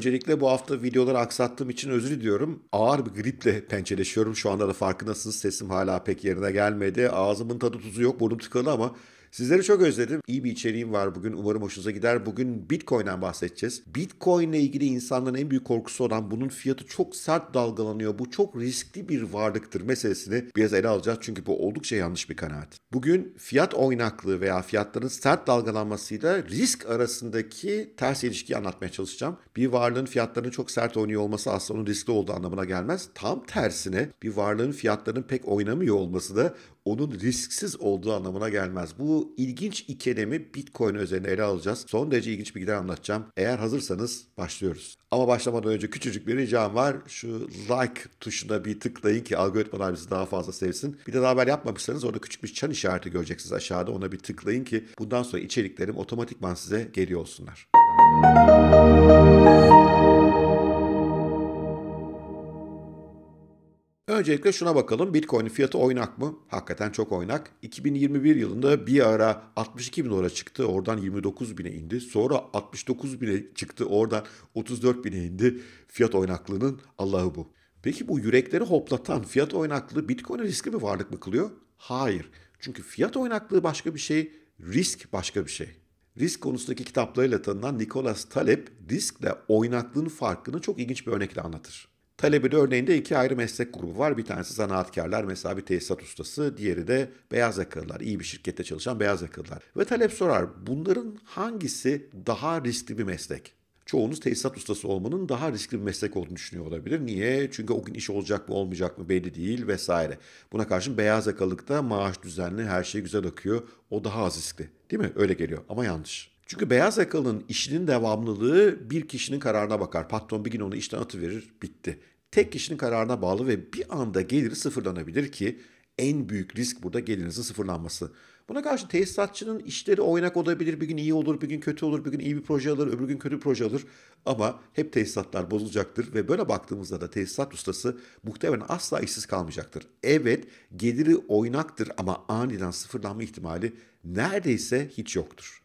Öncelikle bu hafta videoları aksattığım için özür diliyorum. Ağır bir griple pençeleşiyorum. Şu anda da farkındasınız sesim hala pek yerine gelmedi. Ağzımın tadı tuzu yok, burnum tıkalı ama Sizleri çok özledim. İyi bir içeriğim var bugün. Umarım hoşunuza gider. Bugün Bitcoin'den bahsedeceğiz. Bitcoin ile ilgili insanların en büyük korkusu olan bunun fiyatı çok sert dalgalanıyor. Bu çok riskli bir varlıktır meselesini biraz ele alacağız. Çünkü bu oldukça yanlış bir kanaat. Bugün fiyat oynaklığı veya fiyatların sert dalgalanmasıyla risk arasındaki ters ilişkiyi anlatmaya çalışacağım. Bir varlığın fiyatlarının çok sert oynuyor olması aslında onun riskli olduğu anlamına gelmez. Tam tersine bir varlığın fiyatlarının pek oynamıyor olması da onun risksiz olduğu anlamına gelmez. Bu ilginç ikilemi Bitcoin üzerine ele alacağız. Son derece ilginç bir gider anlatacağım. Eğer hazırsanız başlıyoruz. Ama başlamadan önce küçücük bir ricam var. Şu like tuşuna bir tıklayın ki algoritmalar bizi daha fazla sevsin. Bir de daha haber yapmamışsanız orada küçük bir çan işareti göreceksiniz aşağıda. Ona bir tıklayın ki bundan sonra içeriklerim otomatikman size geri olsunlar. Müzik Öncelikle şuna bakalım. Bitcoin fiyatı oynak mı? Hakikaten çok oynak. 2021 yılında bir ara 62 bin dolara çıktı. Oradan 29 bine indi. Sonra 69 bine çıktı. Oradan 34 bine indi. Fiyat oynaklığının Allah'ı bu. Peki bu yürekleri hoplatan fiyat oynaklığı Bitcoin'e riski bir varlık mı kılıyor? Hayır. Çünkü fiyat oynaklığı başka bir şey, risk başka bir şey. Risk konusundaki kitaplarıyla tanınan Nicholas Taleb riskle oynaklığın farkını çok ilginç bir örnekle anlatır. Talebe'de örneğinde iki ayrı meslek grubu var. Bir tanesi zanaatkarlar, mesela bir tesisat ustası, diğeri de beyaz yakalılar, iyi bir şirkette çalışan beyaz yakalılar. Ve talep sorar, bunların hangisi daha riskli bir meslek? Çoğunuz tesisat ustası olmanın daha riskli bir meslek olduğunu düşünüyor olabilir. Niye? Çünkü o gün iş olacak mı olmayacak mı belli değil vesaire. Buna karşın beyaz yakalıkta maaş düzenli, her şey güzel akıyor. O daha az riskli. Değil mi? Öyle geliyor ama yanlış. Çünkü beyaz yakalının işinin devamlılığı bir kişinin kararına bakar. Patron bir gün onu işten atıverir, bitti tek kişinin kararına bağlı ve bir anda geliri sıfırlanabilir ki en büyük risk burada gelirinizin sıfırlanması. Buna karşı tesisatçının işleri oynak olabilir. Bir gün iyi olur, bir gün kötü olur, bir gün iyi bir proje alır, öbür gün kötü bir proje alır. Ama hep tesisatlar bozulacaktır ve böyle baktığımızda da tesisat ustası muhtemelen asla işsiz kalmayacaktır. Evet, geliri oynaktır ama aniden sıfırlanma ihtimali neredeyse hiç yoktur.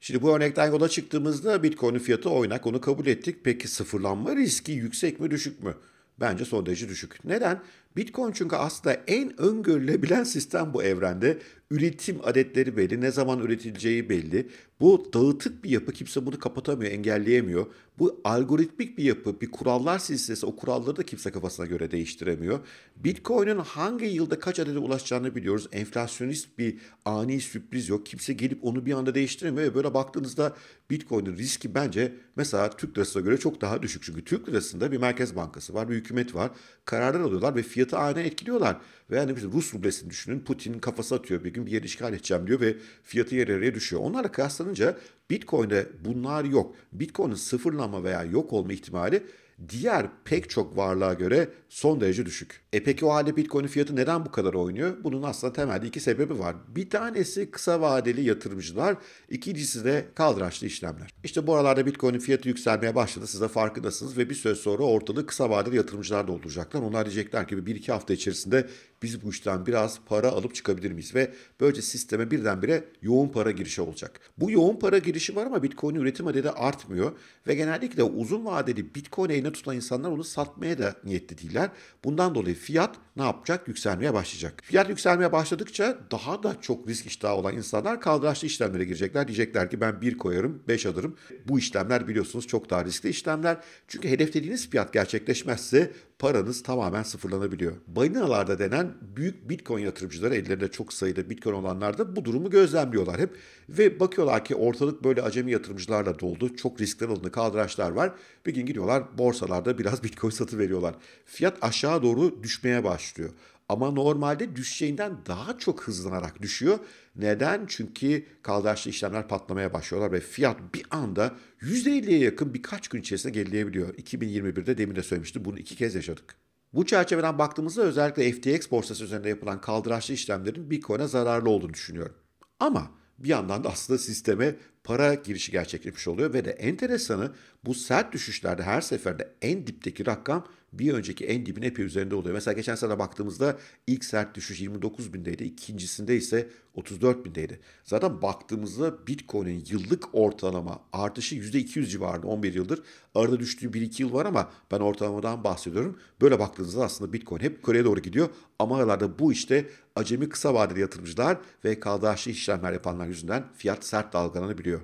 Şimdi bu örnekten yola çıktığımızda Bitcoin'in fiyatı oynak onu kabul ettik. Peki sıfırlanma riski yüksek mi düşük mü? bence son derece düşük. Neden? Bitcoin çünkü aslında en öngörülebilen sistem bu evrende. Üretim adetleri belli, ne zaman üretileceği belli. Bu dağıtık bir yapı, kimse bunu kapatamıyor, engelleyemiyor. Bu algoritmik bir yapı, bir kurallar silsilesi, o kuralları da kimse kafasına göre değiştiremiyor. Bitcoin'in hangi yılda kaç adede ulaşacağını biliyoruz. Enflasyonist bir ani sürpriz yok. Kimse gelip onu bir anda değiştiremiyor. Böyle baktığınızda Bitcoin'in riski bence mesela Türk lirasına göre çok daha düşük. Çünkü Türk lirasında bir merkez bankası var, bir hükümet var. Kararlar alıyorlar ve fiyat fiyatı ana etkiliyorlar. Ve yani işte Rus rublesini düşünün Putin'in kafası atıyor bir gün bir yer işgal edeceğim diyor ve fiyatı yer yarıya düşüyor. Onlarla kıyaslanınca Bitcoin'de bunlar yok. Bitcoin'in sıfırlama veya yok olma ihtimali diğer pek çok varlığa göre son derece düşük. E peki o halde Bitcoin fiyatı neden bu kadar oynuyor? Bunun aslında temelde iki sebebi var. Bir tanesi kısa vadeli yatırımcılar, ikincisi de kaldıraçlı işlemler. İşte bu aralarda Bitcoin'in fiyatı yükselmeye başladı. Siz de farkındasınız ve bir süre sonra ortalığı kısa vadeli yatırımcılar dolduracaklar. Onlar diyecekler ki bir iki hafta içerisinde biz bu işten biraz para alıp çıkabilir miyiz? Ve böylece sisteme birdenbire yoğun para girişi olacak. Bu yoğun para girişi var ama Bitcoin üretim adedi artmıyor ve genellikle uzun vadeli Bitcoin eline tutan insanlar onu satmaya da niyetli değiller. Bundan dolayı fiyat ne yapacak? Yükselmeye başlayacak. Fiyat yükselmeye başladıkça daha da çok risk iştahı olan insanlar kaldıraçlı işlemlere girecekler. Diyecekler ki ben bir koyarım, beş alırım. Bu işlemler biliyorsunuz çok daha riskli işlemler. Çünkü hedeflediğiniz fiyat gerçekleşmezse paranız tamamen sıfırlanabiliyor. Balinalarda denen büyük bitcoin yatırımcıları ellerinde çok sayıda bitcoin olanlar da bu durumu gözlemliyorlar hep. Ve bakıyorlar ki ortalık böyle acemi yatırımcılarla doldu. Çok riskler alındı kaldıraçlar var. Bir gün gidiyorlar borsalarda biraz bitcoin satı veriyorlar. Fiyat aşağı doğru düşmeye başlıyor. Ama normalde düşeceğinden daha çok hızlanarak düşüyor. Neden? Çünkü kaldıraçlı şey, işlemler patlamaya başlıyorlar ve fiyat bir anda %50'ye yakın birkaç gün içerisinde gerileyebiliyor. 2021'de demin de söylemiştim bunu iki kez yaşadık. Bu çerçeveden baktığımızda özellikle FTX borsası üzerinde yapılan kaldıraçlı şey işlemlerin Bitcoin'e zararlı olduğunu düşünüyorum. Ama bir yandan da aslında sisteme para girişi gerçekleşmiş oluyor ve de enteresanı bu sert düşüşlerde her seferde en dipteki rakam bir önceki en dibin epey üzerinde oluyor. Mesela geçen sene baktığımızda ilk sert düşüş 29 bindeydi. ikincisinde ise 34 bindeydi. Zaten baktığımızda Bitcoin'in yıllık ortalama artışı %200 civarında 11 yıldır. Arada düştüğü 1-2 yıl var ama ben ortalamadan bahsediyorum. Böyle baktığınızda aslında Bitcoin hep yukarıya doğru gidiyor. Ama aralarda bu işte acemi kısa vadeli yatırımcılar ve kaldıraçlı işlemler yapanlar yüzünden fiyat sert dalgalanabiliyor.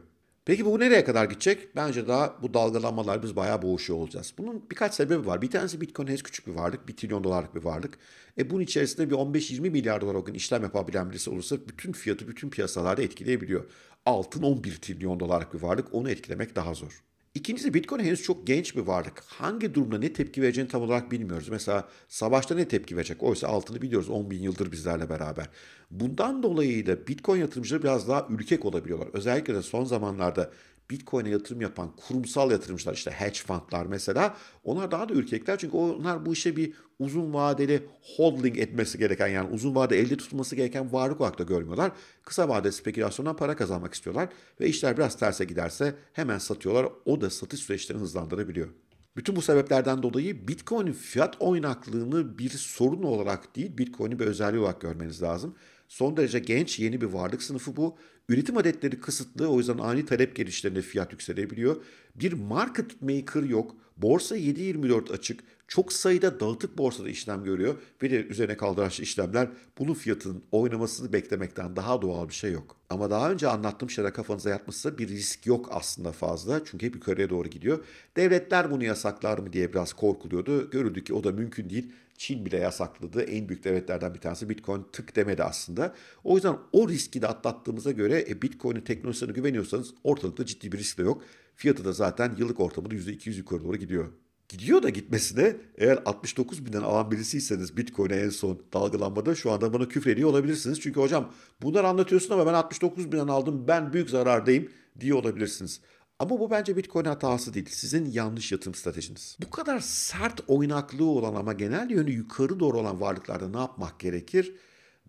Peki bu nereye kadar gidecek? Bence daha bu dalgalanmalar biz bayağı boğuşuyor olacağız. Bunun birkaç sebebi var. Bir tanesi Bitcoin henüz küçük bir varlık. bir trilyon dolarlık bir varlık. E bunun içerisinde bir 15-20 milyar dolar o gün işlem yapabilen birisi olursa bütün fiyatı bütün piyasalarda etkileyebiliyor. Altın 11 trilyon dolarlık bir varlık. Onu etkilemek daha zor. İkincisi Bitcoin henüz çok genç bir varlık. Hangi durumda ne tepki vereceğini tam olarak bilmiyoruz. Mesela savaşta ne tepki verecek? Oysa altını biliyoruz 10 bin yıldır bizlerle beraber. Bundan dolayı da Bitcoin yatırımcıları biraz daha ürkek olabiliyorlar. Özellikle de son zamanlarda Bitcoin'e yatırım yapan kurumsal yatırımcılar işte hedge fundlar mesela onlar daha da ürkekler çünkü onlar bu işe bir uzun vadeli holding etmesi gereken yani uzun vadede elde tutulması gereken varlık olarak da görmüyorlar. Kısa vadeli spekülasyondan para kazanmak istiyorlar ve işler biraz terse giderse hemen satıyorlar. O da satış süreçlerini hızlandırabiliyor. Bütün bu sebeplerden dolayı Bitcoin'in fiyat oynaklığını bir sorun olarak değil, Bitcoin'i bir özelliği olarak görmeniz lazım. Son derece genç yeni bir varlık sınıfı bu. Üretim adetleri kısıtlı o yüzden ani talep gelişlerinde fiyat yükselebiliyor. Bir market maker yok. Borsa 7.24 açık. Çok sayıda dağıtık borsada işlem görüyor Bir de üzerine kaldıraçlı işlemler bunun fiyatının oynamasını beklemekten daha doğal bir şey yok. Ama daha önce anlattığım şeyler kafanıza yatmışsa bir risk yok aslında fazla. Çünkü hep yukarıya doğru gidiyor. Devletler bunu yasaklar mı diye biraz korkuluyordu. Görüldü ki o da mümkün değil. Çin bile yasakladı. En büyük devletlerden bir tanesi Bitcoin tık demedi aslında. O yüzden o riski de atlattığımıza göre e, Bitcoin'in teknolojisine güveniyorsanız ortalıkta ciddi bir risk de yok. Fiyatı da zaten yıllık ortamında %200 yukarı doğru gidiyor. Gidiyor da gitmesine eğer 69 binden alan birisiyseniz Bitcoin'e en son dalgalanmada şu anda bana küfür ediyor olabilirsiniz. Çünkü hocam bunları anlatıyorsun ama ben 69 binden aldım ben büyük zarardayım diye olabilirsiniz. Ama bu bence Bitcoin hatası değil. Sizin yanlış yatırım stratejiniz. Bu kadar sert oynaklığı olan ama genel yönü yukarı doğru olan varlıklarda ne yapmak gerekir?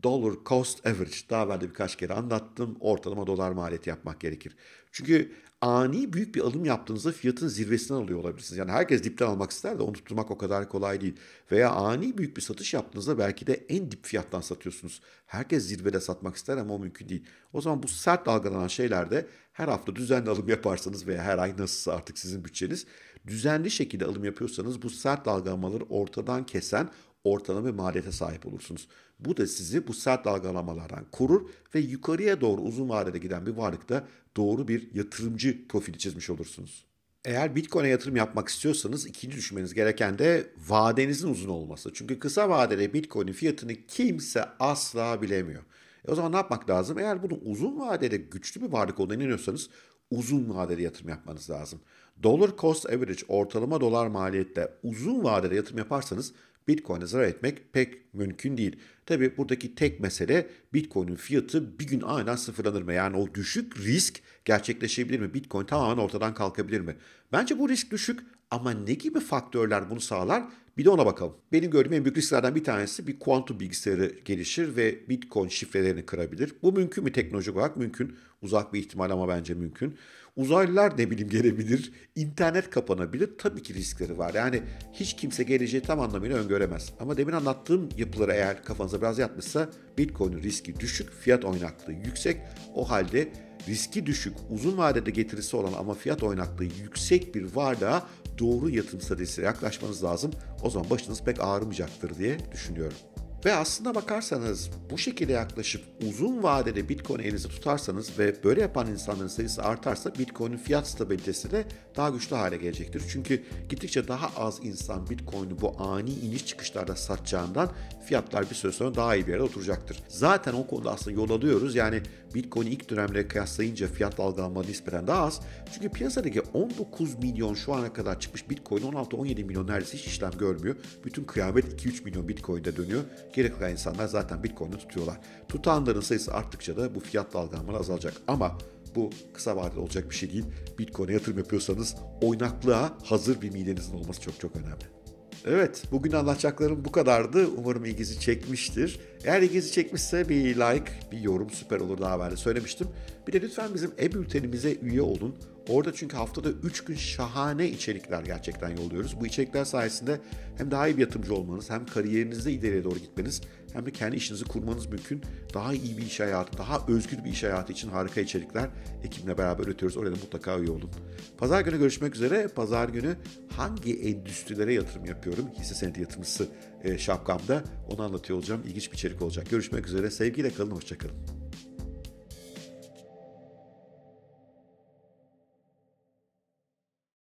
Dollar cost average. Daha evvel de birkaç kere anlattım. Ortalama dolar maliyeti yapmak gerekir. Çünkü ani büyük bir alım yaptığınızda fiyatın zirvesinden alıyor olabilirsiniz. Yani herkes dipten almak ister de onu tutturmak o kadar kolay değil. Veya ani büyük bir satış yaptığınızda belki de en dip fiyattan satıyorsunuz. Herkes zirvede satmak ister ama o mümkün değil. O zaman bu sert dalgalanan şeylerde her hafta düzenli alım yaparsanız veya her ay nasılsa artık sizin bütçeniz düzenli şekilde alım yapıyorsanız bu sert dalgalanmaları ortadan kesen ortalama bir maliyete sahip olursunuz. Bu da sizi bu sert dalgalamalardan korur ve yukarıya doğru uzun vadede giden bir varlıkta doğru bir yatırımcı profili çizmiş olursunuz. Eğer Bitcoin'e yatırım yapmak istiyorsanız ikinci düşünmeniz gereken de vadenizin uzun olması. Çünkü kısa vadede Bitcoin'in fiyatını kimse asla bilemiyor. E o zaman ne yapmak lazım? Eğer bunun uzun vadede güçlü bir varlık olduğuna inanıyorsanız uzun vadede yatırım yapmanız lazım. Dollar cost average ortalama dolar maliyette uzun vadede yatırım yaparsanız Bitcoin'e zarar etmek pek mümkün değil. Tabi buradaki tek mesele Bitcoin'in fiyatı bir gün aynen sıfırlanır mı? Yani o düşük risk gerçekleşebilir mi? Bitcoin tamamen ortadan kalkabilir mi? Bence bu risk düşük ama ne gibi faktörler bunu sağlar? Bir de ona bakalım. Benim gördüğüm en büyük risklerden bir tanesi bir kuantum bilgisayarı gelişir ve Bitcoin şifrelerini kırabilir. Bu mümkün mü teknolojik olarak? Mümkün. Uzak bir ihtimal ama bence mümkün. Uzaylılar ne bileyim gelebilir. İnternet kapanabilir. Tabii ki riskleri var. Yani hiç kimse geleceği tam anlamıyla öngöremez. Ama demin anlattığım yapılara eğer kafanıza biraz yatmışsa Bitcoin'in riski düşük, fiyat oynaklığı yüksek. O halde riski düşük, uzun vadede getirisi olan ama fiyat oynaklığı yüksek bir varlığa doğru yatırım stratejisiyle yaklaşmanız lazım. O zaman başınız pek ağrımayacaktır diye düşünüyorum. Ve aslında bakarsanız bu şekilde yaklaşıp uzun vadede Bitcoin elinizde tutarsanız ve böyle yapan insanların sayısı artarsa Bitcoin'in fiyat stabilitesi de daha güçlü hale gelecektir. Çünkü gittikçe daha az insan Bitcoin'i bu ani iniş çıkışlarda satacağından fiyatlar bir süre sonra daha iyi bir yere oturacaktır. Zaten o konuda aslında yol alıyoruz. Yani Bitcoin ilk dönemle kıyaslayınca fiyat dalgalanma nispeten daha az. Çünkü piyasadaki 19 milyon şu ana kadar çıkmış Bitcoin 16-17 milyon neredeyse hiç işlem görmüyor. Bütün kıyamet 2-3 milyon Bitcoin'de dönüyor. Geri kalan insanlar zaten Bitcoin'i tutuyorlar. Tutanların sayısı arttıkça da bu fiyat dalgalanmaları azalacak. Ama bu kısa vadede olacak bir şey değil. Bitcoin'e yatırım yapıyorsanız oynaklığa hazır bir midenizin olması çok çok önemli. Evet, bugün anlatacaklarım bu kadardı. Umarım ilginizi çekmiştir. Eğer ilginizi çekmişse bir like, bir yorum süper olur daha evvel söylemiştim. Bir de lütfen bizim e-bültenimize üye olun. Orada çünkü haftada 3 gün şahane içerikler gerçekten yolluyoruz. Bu içerikler sayesinde hem daha iyi bir yatırımcı olmanız hem kariyerinizde ileriye doğru gitmeniz hem de kendi işinizi kurmanız mümkün. Daha iyi bir iş hayatı, daha özgür bir iş hayatı için harika içerikler ekimle beraber üretiyoruz. Oraya da mutlaka üye olun. Pazar günü görüşmek üzere. Pazar günü hangi endüstrilere yatırım yapıyorum? Hisse senedi yatırımcısı e, şapkamda. Onu anlatıyor olacağım. İlginç bir içerik olacak. Görüşmek üzere. Sevgiyle kalın, hoşçakalın.